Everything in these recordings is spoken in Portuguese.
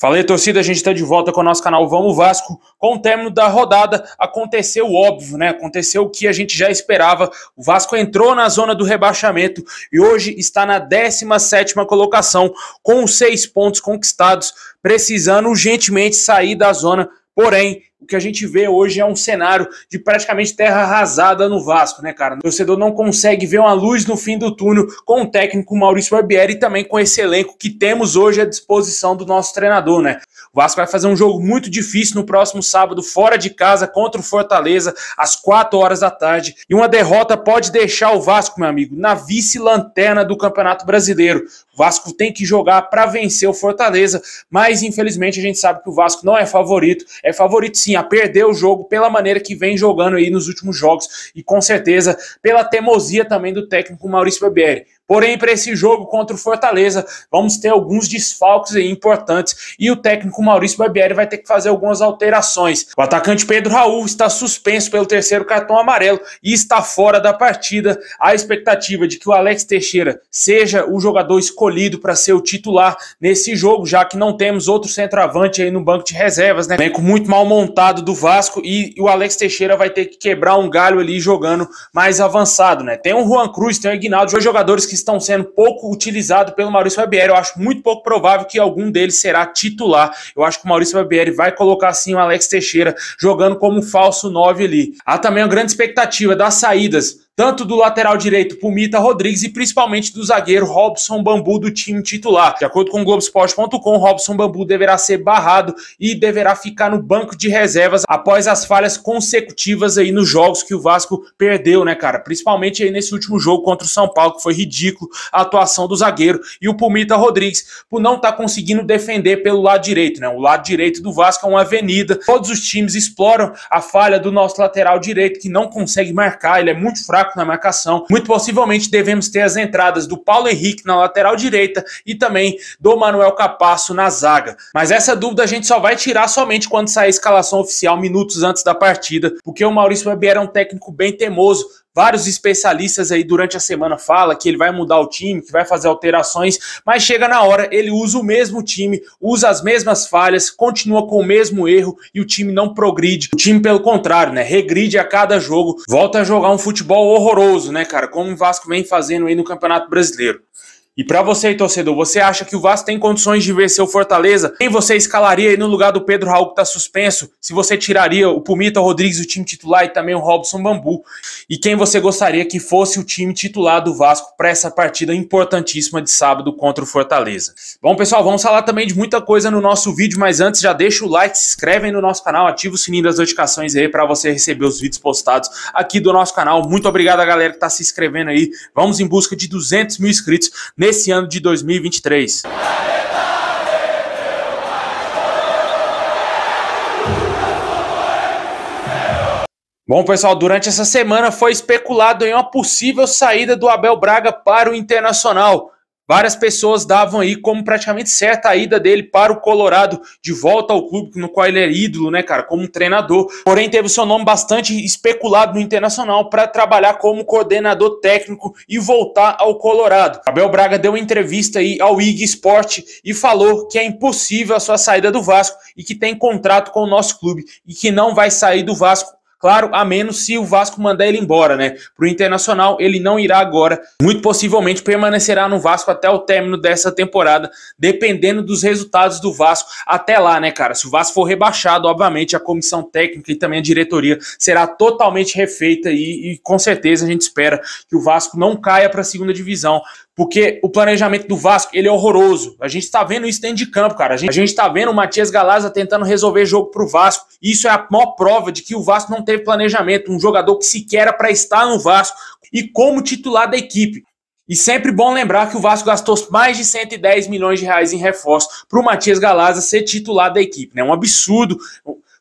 Falei, torcida, a gente está de volta com o nosso canal Vamos Vasco. Com o término da rodada, aconteceu o óbvio, né? Aconteceu o que a gente já esperava. O Vasco entrou na zona do rebaixamento e hoje está na 17 colocação, com seis pontos conquistados, precisando urgentemente sair da zona. Porém, o que a gente vê hoje é um cenário de praticamente terra arrasada no Vasco, né, cara? O torcedor não consegue ver uma luz no fim do túnel com o técnico Maurício Barbieri e também com esse elenco que temos hoje à disposição do nosso treinador, né? O Vasco vai fazer um jogo muito difícil no próximo sábado, fora de casa, contra o Fortaleza, às 4 horas da tarde. E uma derrota pode deixar o Vasco, meu amigo, na vice-lanterna do Campeonato Brasileiro. O Vasco tem que jogar para vencer o Fortaleza, mas infelizmente a gente sabe que o Vasco não é favorito, é favorito sim sim a perder o jogo pela maneira que vem jogando aí nos últimos jogos e com certeza pela teimosia também do técnico Maurício Barbieri. Porém, para esse jogo contra o Fortaleza, vamos ter alguns desfalques importantes e o técnico Maurício Barbieri vai ter que fazer algumas alterações. O atacante Pedro Raul está suspenso pelo terceiro cartão amarelo e está fora da partida. A expectativa de que o Alex Teixeira seja o jogador escolhido para ser o titular nesse jogo, já que não temos outro centroavante aí no banco de reservas, né? Com muito mal montado do Vasco e o Alex Teixeira vai ter que quebrar um galho ali jogando mais avançado, né? Tem o Juan Cruz, tem o Ignaldo, dois jogadores que estão sendo pouco utilizados pelo Maurício Barbieri. Eu acho muito pouco provável que algum deles será titular. Eu acho que o Maurício Barbieri vai colocar sim o Alex Teixeira jogando como falso 9 ali. Há também uma grande expectativa das saídas tanto do lateral direito Pumita Rodrigues e principalmente do zagueiro Robson Bambu do time titular. De acordo com Globoesporte.com, Robson Bambu deverá ser barrado e deverá ficar no banco de reservas após as falhas consecutivas aí nos jogos que o Vasco perdeu, né, cara? Principalmente aí nesse último jogo contra o São Paulo, que foi ridículo a atuação do zagueiro e o Pumita Rodrigues por não estar tá conseguindo defender pelo lado direito, né? O lado direito do Vasco é uma avenida. Todos os times exploram a falha do nosso lateral direito que não consegue marcar, ele é muito fraco fraco na marcação. Muito possivelmente devemos ter as entradas do Paulo Henrique na lateral direita e também do Manuel Capasso na zaga. Mas essa dúvida a gente só vai tirar somente quando sair a escalação oficial minutos antes da partida, porque o Maurício Barbieri é um técnico bem teimoso, vários especialistas aí durante a semana fala que ele vai mudar o time, que vai fazer alterações, mas chega na hora, ele usa o mesmo time, usa as mesmas falhas, continua com o mesmo erro e o time não progride. O time, pelo contrário, né, regride a cada jogo, volta a jogar um futebol horroroso, né, cara, como o Vasco vem fazendo aí no Campeonato Brasileiro. E para você, torcedor, você acha que o Vasco tem condições de vencer o Fortaleza? Quem você escalaria aí no lugar do Pedro Raul que está suspenso? Se você tiraria o Pumita Rodrigues do time titular e também o Robson Bambu? E quem você gostaria que fosse o time titular do Vasco para essa partida importantíssima de sábado contra o Fortaleza? Bom, pessoal, vamos falar também de muita coisa no nosso vídeo, mas antes já deixa o like, se inscreve aí no nosso canal, ativa o sininho das notificações aí para você receber os vídeos postados aqui do nosso canal. Muito obrigado a galera que está se inscrevendo aí. Vamos em busca de 200 mil inscritos nesse ano de 2023. Bom, pessoal, durante essa semana foi especulado em uma possível saída do Abel Braga para o Internacional. Várias pessoas davam aí como praticamente certa a ida dele para o Colorado, de volta ao clube no qual ele é ídolo, né, cara, como treinador. Porém, teve o seu nome bastante especulado no Internacional para trabalhar como coordenador técnico e voltar ao Colorado. Abel Braga deu uma entrevista aí ao IG Sport e falou que é impossível a sua saída do Vasco e que tem contrato com o nosso clube e que não vai sair do Vasco Claro, a menos se o Vasco mandar ele embora, né? Para o Internacional, ele não irá agora. Muito possivelmente permanecerá no Vasco até o término dessa temporada, dependendo dos resultados do Vasco até lá, né, cara? Se o Vasco for rebaixado, obviamente a comissão técnica e também a diretoria será totalmente refeita e, e com certeza a gente espera que o Vasco não caia para a segunda divisão. Porque o planejamento do Vasco, ele é horroroso. A gente está vendo isso dentro de campo, cara. A gente está vendo o Matias Galaza tentando resolver jogo para o Vasco. Isso é a maior prova de que o Vasco não teve planejamento. Um jogador que sequer era para estar no Vasco. E como titular da equipe. E sempre bom lembrar que o Vasco gastou mais de 110 milhões de reais em reforço para o Matias Galaza ser titular da equipe. É né? um absurdo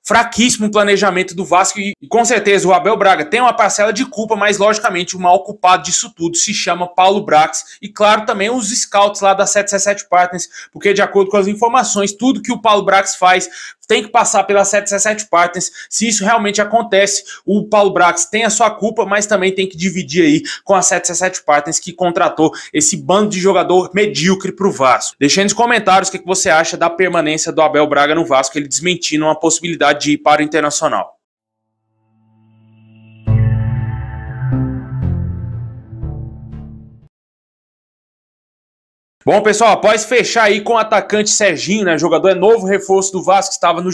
fraquíssimo planejamento do Vasco e com certeza o Abel Braga tem uma parcela de culpa, mas logicamente o mal culpado disso tudo se chama Paulo Brax e claro também os scouts lá da 777 Partners, porque de acordo com as informações, tudo que o Paulo Brax faz tem que passar pela 717 Partners. Se isso realmente acontece, o Paulo Brax tem a sua culpa, mas também tem que dividir aí com a 717 Partners que contratou esse bando de jogador medíocre para o Vasco. Deixe aí nos comentários o que, que você acha da permanência do Abel Braga no Vasco, ele desmentindo uma possibilidade de ir para o Internacional. Bom, pessoal, após fechar aí com o atacante Serginho, né, jogador é novo reforço do Vasco, estava no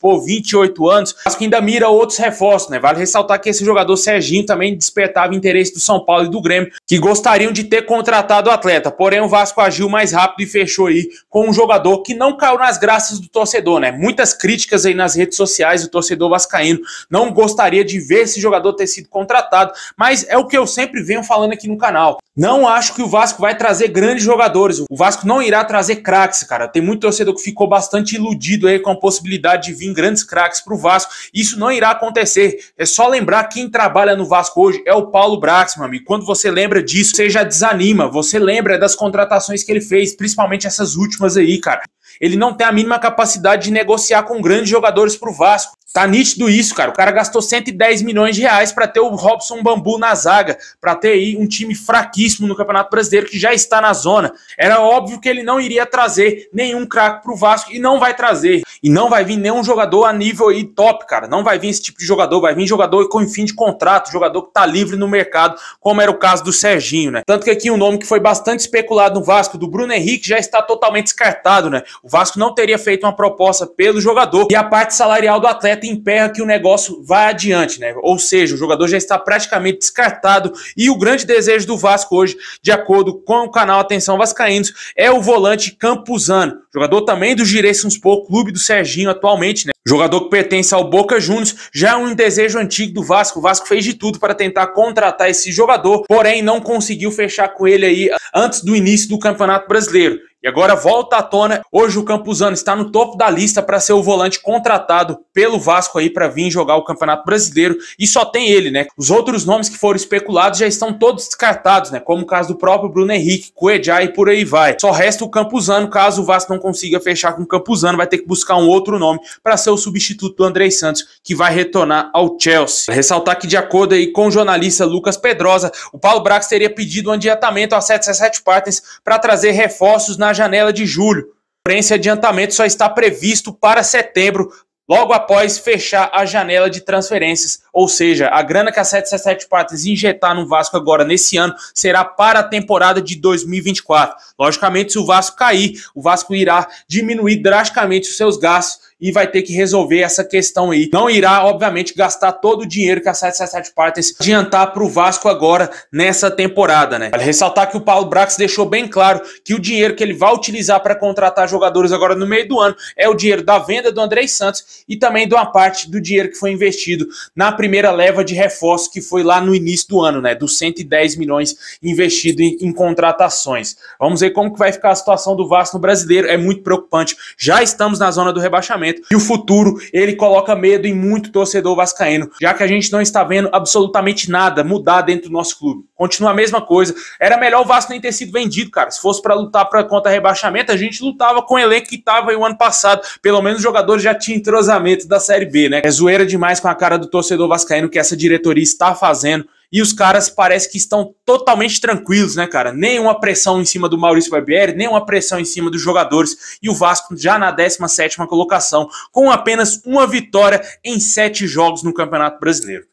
por 28 anos, o Vasco ainda mira outros reforços, né, vale ressaltar que esse jogador Serginho também despertava interesse do São Paulo e do Grêmio, que gostariam de ter contratado o atleta, porém o Vasco agiu mais rápido e fechou aí com um jogador que não caiu nas graças do torcedor, né, muitas críticas aí nas redes sociais, do torcedor vascaíno não gostaria de ver esse jogador ter sido contratado, mas é o que eu sempre venho falando aqui no canal, não acho que o Vasco vai trazer grandes jogadores jogadores, o Vasco não irá trazer craques, cara. Tem muito torcedor que ficou bastante iludido aí com a possibilidade de vir grandes craques para o Vasco. Isso não irá acontecer. É só lembrar quem trabalha no Vasco hoje é o Paulo Brax, meu amigo. Quando você lembra disso, você já desanima. Você lembra das contratações que ele fez, principalmente essas últimas aí, cara. Ele não tem a mínima capacidade de negociar com grandes jogadores para o Vasco. Tá nítido isso, cara. O cara gastou 110 milhões de reais para ter o Robson Bambu na zaga, para ter aí um time fraquíssimo no Campeonato Brasileiro que já está na zona. Era óbvio que ele não iria trazer nenhum craque para o Vasco e não vai trazer. E não vai vir nenhum jogador a nível aí top, cara. Não vai vir esse tipo de jogador, vai vir jogador com fim de contrato, jogador que tá livre no mercado, como era o caso do Serginho, né? Tanto que aqui um nome que foi bastante especulado no Vasco, do Bruno Henrique, já está totalmente descartado, né? O Vasco não teria feito uma proposta pelo jogador e a parte salarial do atleta emperra que o negócio vá adiante, né? Ou seja, o jogador já está praticamente descartado e o grande desejo do Vasco hoje, de acordo com o canal Atenção Vascaínos, é o volante Campuzano, jogador também do Giresunspor, clube do Serginho atualmente, né? Jogador que pertence ao Boca Juniors, já é um desejo antigo do Vasco. O Vasco fez de tudo para tentar contratar esse jogador, porém não conseguiu fechar com ele aí antes do início do Campeonato Brasileiro. E agora volta à tona. Hoje o Campuzano está no topo da lista para ser o volante contratado pelo Vasco aí para vir jogar o Campeonato Brasileiro. E só tem ele, né? Os outros nomes que foram especulados já estão todos descartados, né? Como o caso do próprio Bruno Henrique, Cuejá e por aí vai. Só resta o Campuzano. Caso o Vasco não consiga fechar com o Campuzano, vai ter que buscar um outro nome para ser o substituto do Andrei Santos, que vai retornar ao Chelsea. Ressaltar que de acordo aí com o jornalista Lucas Pedrosa, o Paulo Brax teria pedido um adiantamento a 77 Partners para trazer reforços na janela de julho. Porém, esse adiantamento só está previsto para setembro, logo após fechar a janela de transferências. Ou seja, a grana que a 77 partes injetar no Vasco agora nesse ano será para a temporada de 2024. Logicamente, se o Vasco cair, o Vasco irá diminuir drasticamente os seus gastos e vai ter que resolver essa questão aí. Não irá, obviamente, gastar todo o dinheiro que a 777 Partners adiantar para o Vasco agora nessa temporada, né? Vale ressaltar que o Paulo Brax deixou bem claro que o dinheiro que ele vai utilizar para contratar jogadores agora no meio do ano é o dinheiro da venda do Andrei Santos e também de uma parte do dinheiro que foi investido na primeira leva de reforço que foi lá no início do ano, né? Dos 110 milhões investido em, em contratações. Vamos ver como que vai ficar a situação do Vasco no brasileiro. É muito preocupante. Já estamos na zona do rebaixamento Preto. E o futuro, ele coloca medo em muito torcedor vascaíno, já que a gente não está vendo absolutamente nada mudar dentro do nosso clube. Continua a mesma coisa. Era melhor o Vasco nem ter sido vendido, cara. Se fosse para lutar para contra rebaixamento, a gente lutava com o elenco que estava aí o ano passado. Pelo menos os jogadores já tinham entrosamento da Série B, né? É zoeira demais com a cara do torcedor vascaíno que essa diretoria está fazendo e os caras parece que estão totalmente tranquilos, né, cara? Nenhuma pressão em cima do Maurício Barbieri, nenhuma pressão em cima dos jogadores. E o Vasco já na 17 colocação, com apenas uma vitória em sete jogos no Campeonato Brasileiro.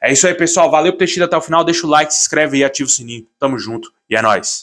É isso aí, pessoal. Valeu por ter assistido até o final. Deixa o like, se inscreve e ativa o sininho. Tamo junto e é nóis.